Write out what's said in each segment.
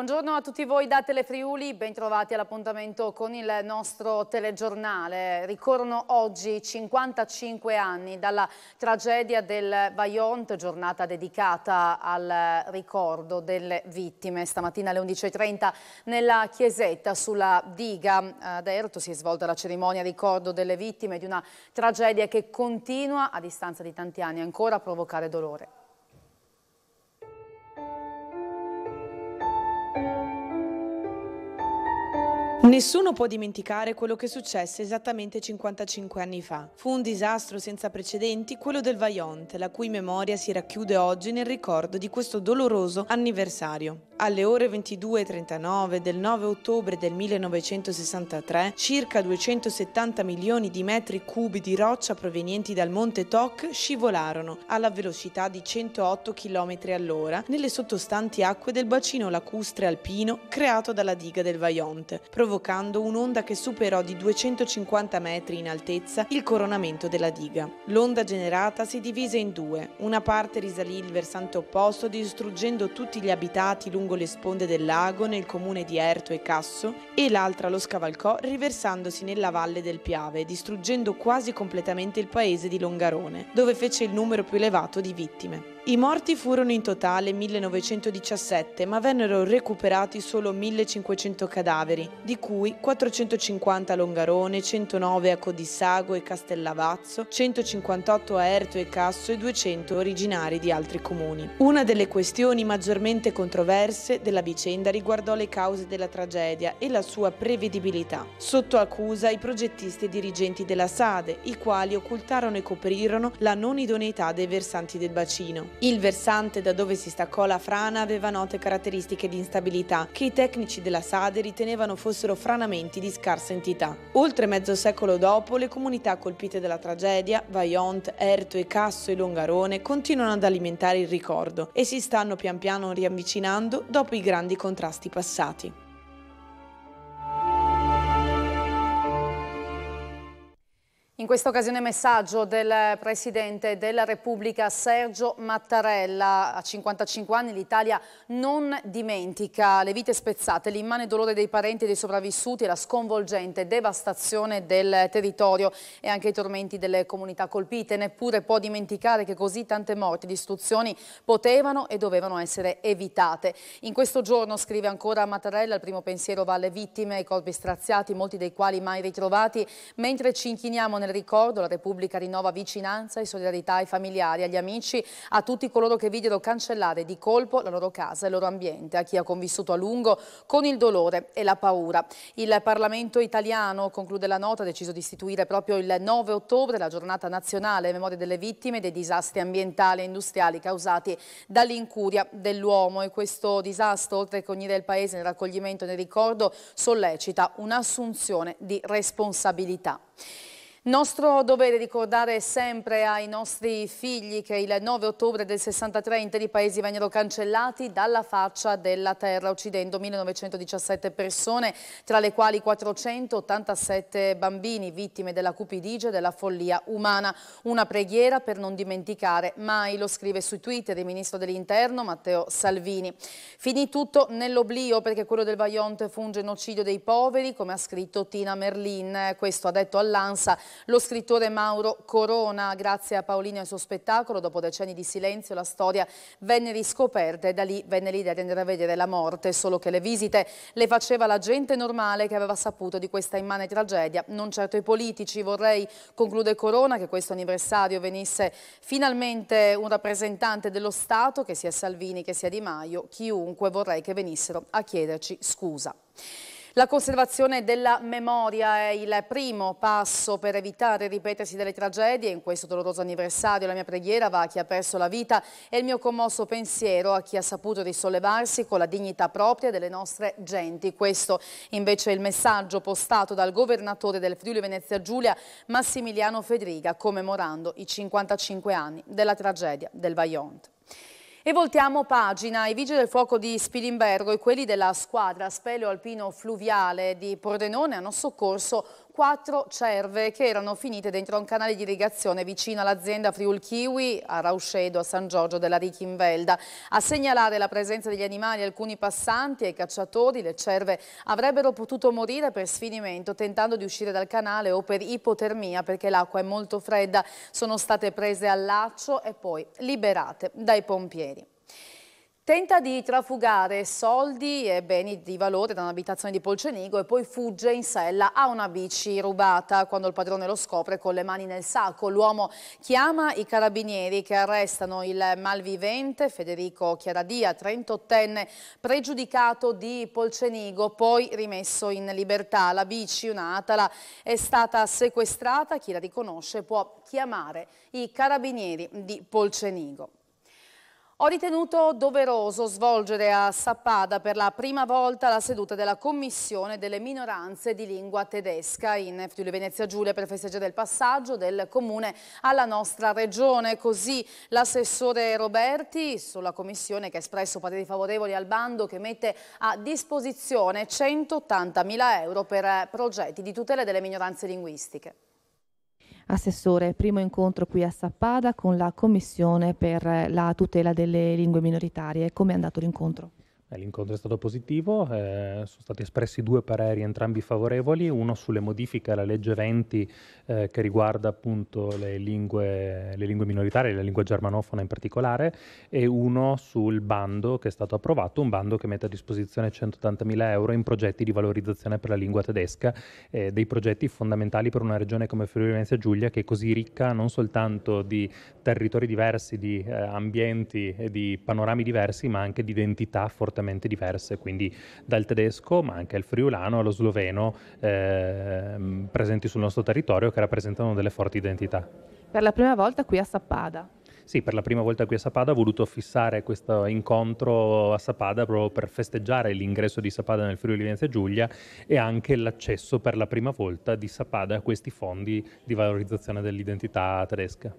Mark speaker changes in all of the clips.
Speaker 1: Buongiorno a tutti voi da Telefriuli, bentrovati all'appuntamento con il nostro telegiornale. Ricorrono oggi 55 anni dalla tragedia del Vajont, giornata dedicata al ricordo delle vittime. Stamattina alle 11.30 nella chiesetta sulla diga ad Erto si è svolta la cerimonia ricordo delle vittime di una tragedia che continua a distanza di tanti anni ancora a provocare dolore.
Speaker 2: Nessuno può dimenticare quello che successe esattamente 55 anni fa. Fu un disastro senza precedenti quello del Vaillant, la cui memoria si racchiude oggi nel ricordo di questo doloroso anniversario alle ore 22.39 del 9 ottobre del 1963, circa 270 milioni di metri cubi di roccia provenienti dal monte Tok scivolarono alla velocità di 108 km all'ora nelle sottostanti acque del bacino lacustre alpino creato dalla diga del Vaionte, provocando un'onda che superò di 250 metri in altezza il coronamento della diga. L'onda generata si divise in due, una parte risalì il versante opposto distruggendo tutti gli abitati lungo lungo le sponde del lago nel comune di Erto e Casso e l'altra lo scavalcò riversandosi nella valle del Piave, distruggendo quasi completamente il paese di Longarone, dove fece il numero più elevato di vittime. I morti furono in totale 1917, ma vennero recuperati solo 1500 cadaveri, di cui 450 a Longarone, 109 a Codissago e Castellavazzo, 158 a Erto e Casso e 200 originari di altri comuni. Una delle questioni maggiormente controverse della vicenda riguardò le cause della tragedia e la sua prevedibilità. Sotto accusa i progettisti e dirigenti della SADE, i quali occultarono e coprirono la non idoneità dei versanti del bacino. Il versante da dove si staccò la frana aveva note caratteristiche di instabilità che i tecnici della SADE ritenevano fossero franamenti di scarsa entità. Oltre mezzo secolo dopo, le comunità colpite dalla tragedia, Vaillant, Erto e Casso e Longarone, continuano ad alimentare il ricordo e si stanno pian piano riavvicinando dopo i grandi contrasti passati.
Speaker 1: In questa occasione messaggio del Presidente della Repubblica Sergio Mattarella. A 55 anni l'Italia non dimentica le vite spezzate, l'immane dolore dei parenti e dei sopravvissuti, la sconvolgente devastazione del territorio e anche i tormenti delle comunità colpite. Neppure può dimenticare che così tante morti e distruzioni potevano e dovevano essere evitate. In questo giorno, scrive ancora Mattarella, il primo pensiero va alle vittime, ai corpi straziati, molti dei quali mai ritrovati, mentre ci inchiniamo nella ricordo la Repubblica rinnova vicinanza e solidarietà ai familiari, agli amici, a tutti coloro che videro cancellare di colpo la loro casa e il loro ambiente, a chi ha convissuto a lungo con il dolore e la paura. Il Parlamento italiano, conclude la nota, ha deciso di istituire proprio il 9 ottobre la giornata nazionale in memoria delle vittime dei disastri ambientali e industriali causati dall'incuria dell'uomo e questo disastro, oltre che unire il Paese nel raccoglimento e nel ricordo, sollecita un'assunzione di responsabilità. Nostro dovere ricordare sempre ai nostri figli che il 9 ottobre del 63 interi paesi vennero cancellati dalla faccia della terra, uccidendo 1917 persone, tra le quali 487 bambini, vittime della cupidigia e della follia umana. Una preghiera per non dimenticare mai, lo scrive su Twitter il ministro dell'Interno Matteo Salvini. Finì tutto nell'oblio perché quello del Vaionte fu un genocidio dei poveri, come ha scritto Tina Merlin. Questo ha detto all'Ansa lo scrittore Mauro Corona, grazie a Paolino e al suo spettacolo, dopo decenni di silenzio la storia venne riscoperta e da lì venne l'idea di andare a vedere la morte, solo che le visite le faceva la gente normale che aveva saputo di questa immane tragedia, non certo i politici. Vorrei, conclude Corona, che questo anniversario venisse finalmente un rappresentante dello Stato, che sia Salvini, che sia Di Maio, chiunque vorrei che venissero a chiederci scusa. La conservazione della memoria è il primo passo per evitare il ripetersi delle tragedie. In questo doloroso anniversario la mia preghiera va a chi ha perso la vita e il mio commosso pensiero a chi ha saputo risollevarsi con la dignità propria delle nostre genti. Questo invece è il messaggio postato dal governatore del Friuli Venezia Giulia, Massimiliano Fedriga, commemorando i 55 anni della tragedia del Vajont. E voltiamo pagina. I vigili del fuoco di Spilimbergo e quelli della squadra speleo alpino fluviale di Pordenone hanno soccorso quattro cerve che erano finite dentro un canale di irrigazione vicino all'azienda Friul Kiwi a Rauscedo, a San Giorgio della Richinvelda. A segnalare la presenza degli animali alcuni passanti e cacciatori, le cerve avrebbero potuto morire per sfinimento tentando di uscire dal canale o per ipotermia perché l'acqua è molto fredda. Sono state prese al laccio e poi liberate dai pompieri. Tenta di trafugare soldi e beni di valore da un'abitazione di Polcenigo e poi fugge in sella a una bici rubata. Quando il padrone lo scopre con le mani nel sacco, l'uomo chiama i carabinieri che arrestano il malvivente Federico Chiaradia, 38enne, pregiudicato di Polcenigo, poi rimesso in libertà. La bici, un'atala, è stata sequestrata. Chi la riconosce può chiamare i carabinieri di Polcenigo. Ho ritenuto doveroso svolgere a Sappada per la prima volta la seduta della Commissione delle minoranze di lingua tedesca in Friuli Venezia Giulia per festeggiare il passaggio del comune alla nostra regione. Così l'assessore Roberti sulla commissione che ha espresso pareri favorevoli al bando che mette a disposizione 180 mila euro per eh, progetti di tutela delle minoranze linguistiche. Assessore, primo incontro qui a Sappada con la Commissione per la tutela delle lingue minoritarie. Come è andato l'incontro?
Speaker 3: Eh, l'incontro è stato positivo, eh, sono stati espressi due pareri entrambi favorevoli, uno sulle modifiche alla legge 20 eh, che riguarda appunto le lingue, le lingue minoritarie, la lingua germanofona in particolare, e uno sul bando che è stato approvato, un bando che mette a disposizione 180.000 euro in progetti di valorizzazione per la lingua tedesca, eh, dei progetti fondamentali per una regione come Friuli Venezia Giulia che è così ricca non soltanto di territori diversi, di eh, ambienti e di panorami diversi, ma anche di identità fortemente completamente diverse, quindi dal tedesco ma anche al friulano, allo sloveno, eh, presenti sul nostro territorio che rappresentano delle forti identità.
Speaker 1: Per la prima volta qui a Sappada.
Speaker 3: Sì, per la prima volta qui a Sapada ho voluto fissare questo incontro a Sapada proprio per festeggiare l'ingresso di Sapada nel Friuli Venezia Giulia e anche l'accesso per la prima volta di Sapada a questi fondi di valorizzazione dell'identità tedesca.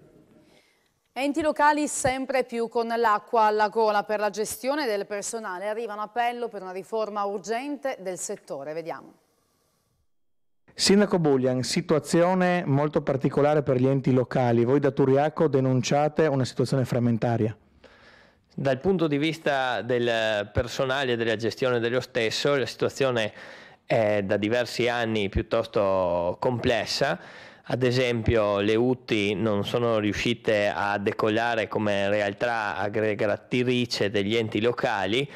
Speaker 1: Enti locali sempre più con l'acqua alla gola per la gestione del personale. Arriva un appello per una riforma urgente del settore. Vediamo.
Speaker 4: Sindaco Buglian, situazione molto particolare per gli enti locali. Voi da Turiaco denunciate una situazione frammentaria.
Speaker 5: Dal punto di vista del personale e della gestione dello stesso, la situazione è da diversi anni piuttosto complessa ad esempio le UTI non sono riuscite a decollare come realtà aggregatrice degli enti locali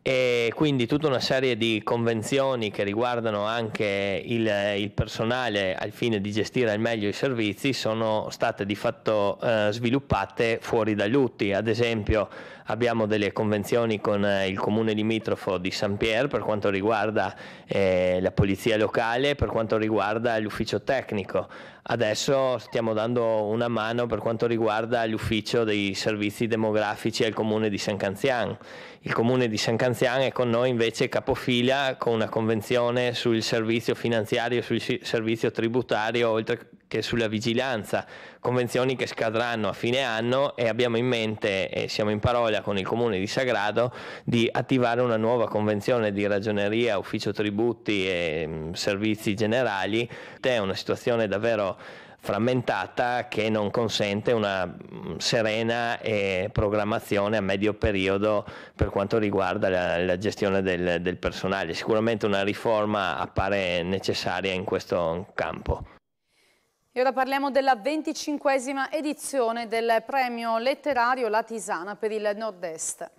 Speaker 5: e quindi tutta una serie di convenzioni che riguardano anche il, il, personale al fine di gestire al meglio i servizi sono state di fatto eh, sviluppate fuori dall'UTI, ad esempio abbiamo delle convenzioni con eh, il comune limitrofo di Saint-Pierre per quanto riguarda eh, la polizia locale, per quanto riguarda l'ufficio tecnico. Adesso stiamo dando una mano per quanto riguarda l'ufficio dei servizi demografici al comune di saint Canzian. Il comune di saint Canzian è con noi invece capofila con una convenzione sul servizio finanziario, sul servizio tributario, oltre che sulla vigilanza, convenzioni che scadranno a fine anno e abbiamo in mente, e siamo in parola con il comune di Sagrado, di attivare una nuova convenzione di ragioneria, ufficio tributi e mh, mm, servizi generali, è una situazione davvero frammentata che non consente una mm, serena programmazione a medio periodo per quanto riguarda la, la gestione del, del personale. Sicuramente una riforma appare necessaria in questo campo.
Speaker 1: E ora parliamo della venticinquesima edizione del premio letterario La Tisana per il Nord-Est.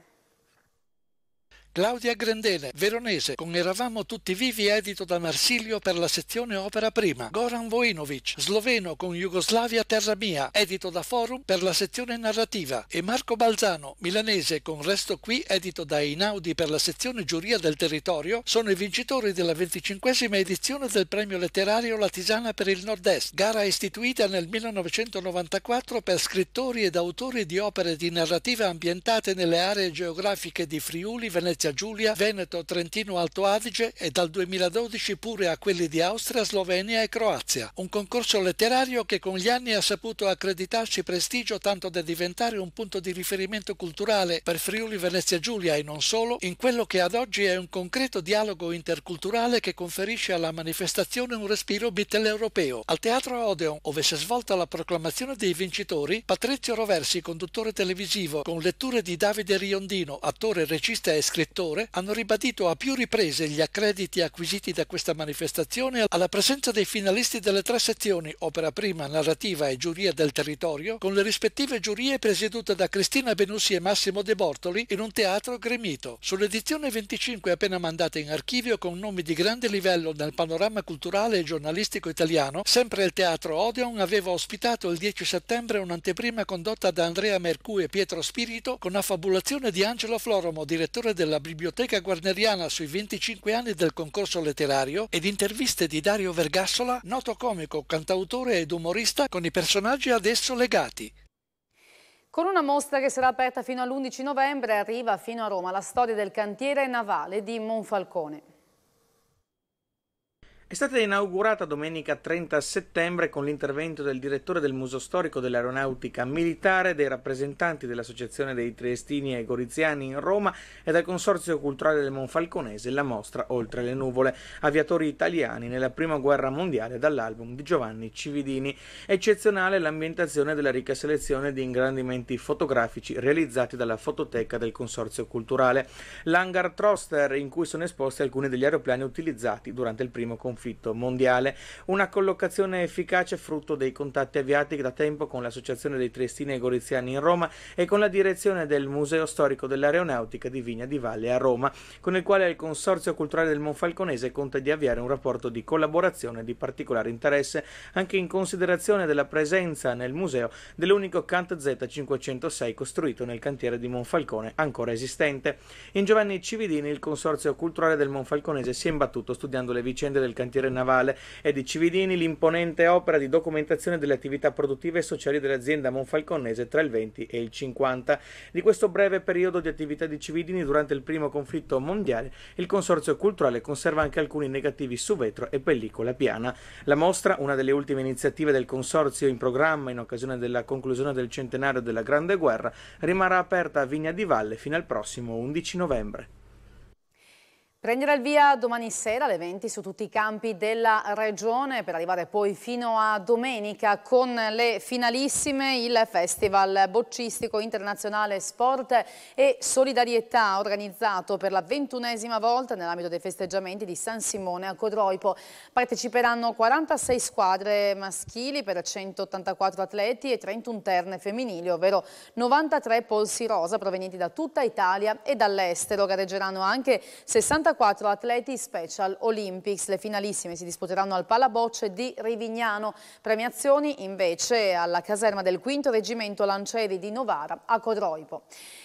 Speaker 6: Claudia Grendele, veronese, con Eravamo tutti vivi edito da Marsilio per la sezione Opera Prima. Goran Vojinovic, sloveno con Jugoslavia Terra Mia, edito da Forum per la sezione narrativa. E Marco Balzano, milanese, con Resto Qui, edito da Einaudi per la sezione Giuria del Territorio, sono i vincitori della venticinquesima edizione del premio letterario La Tisana per il Nord-Est, gara istituita nel 1994 per scrittori ed autori di opere di narrativa ambientate nelle aree geografiche di Friuli, Venezia Venezia Giulia, Veneto, Trentino Alto Adige e dal 2012 pure a quelli di Austria, Slovenia e Croazia. Un concorso letterario che con gli anni ha saputo accreditarci prestigio tanto da diventare un punto di riferimento culturale per Friuli Venezia Giulia e non solo, in quello che ad oggi è un concreto dialogo interculturale che conferisce alla manifestazione un respiro europeo. Al Teatro Odeon, dove si è svolta la proclamazione dei vincitori, Patrizio Roversi, conduttore televisivo, con letture di Davide Riondino, attore, regista e scrittore, settore hanno ribadito a più riprese gli accrediti acquisiti da questa manifestazione alla presenza dei finalisti delle tre sezioni opera prima, narrativa e giuria del territorio, con le rispettive giurie presiedute da Cristina Benussi e Massimo De Bortoli in un teatro gremito. Sull'edizione 25 appena mandata in archivio con nomi di grande livello nel panorama culturale e giornalistico italiano, sempre il teatro Odeon aveva ospitato il 10 settembre un'anteprima condotta da Andrea Mercù e Pietro Spirito con affabulazione di Angelo Floromo, direttore della della Biblioteca Guarneriana sui 25 anni del concorso letterario ed interviste di Dario Vergassola, noto comico, cantautore ed umorista con i personaggi ad esso legati.
Speaker 1: Con una mostra che sarà aperta fino all'11 novembre arriva fino a Roma la storia del cantiere navale di Monfalcone.
Speaker 4: È stata inaugurata domenica 30 settembre con l'intervento del direttore del Museo Storico dell'Aeronautica Militare, dei rappresentanti dell'Associazione dei Triestini e Goriziani in Roma e del Consorzio Culturale del Monfalconese la mostra Oltre le nuvole, aviatori italiani nella Prima Guerra Mondiale dall'album di Giovanni Cividini. Eccezionale l'ambientazione della ricca selezione di ingrandimenti fotografici realizzati dalla fototeca del Consorzio Culturale. L'hangar Troster in cui sono esposti alcuni degli aeroplani utilizzati durante il primo conflitto conflitto mondiale, una collocazione efficace frutto dei contatti avviati da tempo con l'Associazione dei Triestini e Goriziani in Roma e con la direzione del Museo Storico dell'Aeronautica di Vigna di Valle a Roma, con il quale il Consorzio Culturale del Monfalconese conta di avviare un rapporto di collaborazione di particolare interesse anche in considerazione della presenza nel museo dell'unico Cant Z506 costruito nel cantiere di Monfalcone ancora esistente. In Giovanni Cividini il Consorzio Culturale del Monfalconese si è imbattuto studiando le vicende del cantiere cantiere navale e di Cividini l'imponente opera di documentazione delle attività produttive e sociali dell'azienda Monfalconese tra il 20 e il 50. Di questo breve periodo di attività di Cividini durante il primo conflitto mondiale, il Consorzio Culturale conserva anche alcuni negativi su vetro e pellicola piana. La mostra, una delle ultime iniziative del Consorzio in programma in occasione della conclusione del centenario della Grande Guerra, rimarrà aperta a Vigna di Valle fino al prossimo 11 novembre.
Speaker 1: Prenderà il via domani sera alle 20 su tutti i campi della regione per arrivare poi fino a domenica con le finalissime il Festival Boccistico Internazionale Sport e Solidarietà organizzato per la ventunesima volta nell'ambito dei festeggiamenti di San Simone a Codroipo. Parteciperanno 46 squadre maschili per 184 atleti e 31 terne femminili, ovvero 93 polsi rosa provenienti da tutta Italia e dall'estero. Gareggeranno anche 60 64 atleti Special Olympics. Le finalissime si disputeranno al Palabocce di Rivignano. Premiazioni invece alla caserma del quinto Reggimento Lancieri di Novara a Codroipo.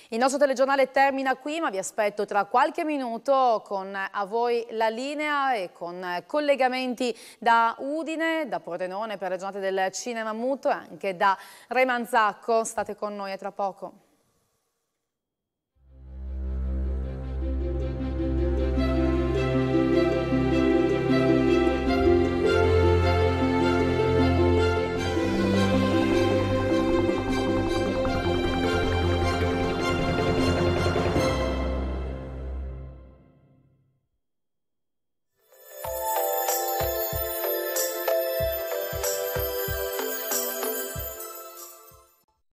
Speaker 1: Il nostro telegiornale termina qui, ma vi aspetto tra qualche minuto con a voi la linea e con collegamenti da Udine, da Pordenone per le giornate del cinema muto e anche da Remanzacco. State con noi a tra poco.